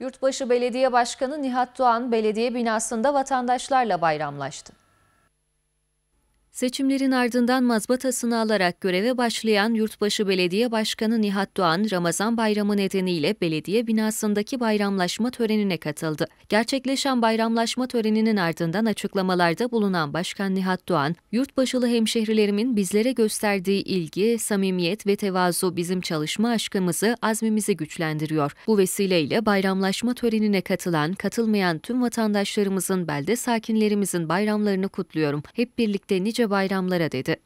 Yurtbaşı Belediye Başkanı Nihat Doğan belediye binasında vatandaşlarla bayramlaştı. Seçimlerin ardından mazbatasını alarak göreve başlayan Yurtbaşı Belediye Başkanı Nihat Doğan, Ramazan Bayramı nedeniyle belediye binasındaki bayramlaşma törenine katıldı. Gerçekleşen bayramlaşma töreninin ardından açıklamalarda bulunan Başkan Nihat Doğan, yurtbaşılı hemşehrilerimin bizlere gösterdiği ilgi, samimiyet ve tevazu bizim çalışma aşkımızı, azmimizi güçlendiriyor. Bu vesileyle bayramlaşma törenine katılan, katılmayan tüm vatandaşlarımızın, belde sakinlerimizin bayramlarını kutluyorum. Hep birlikte nice bayramlara dedi.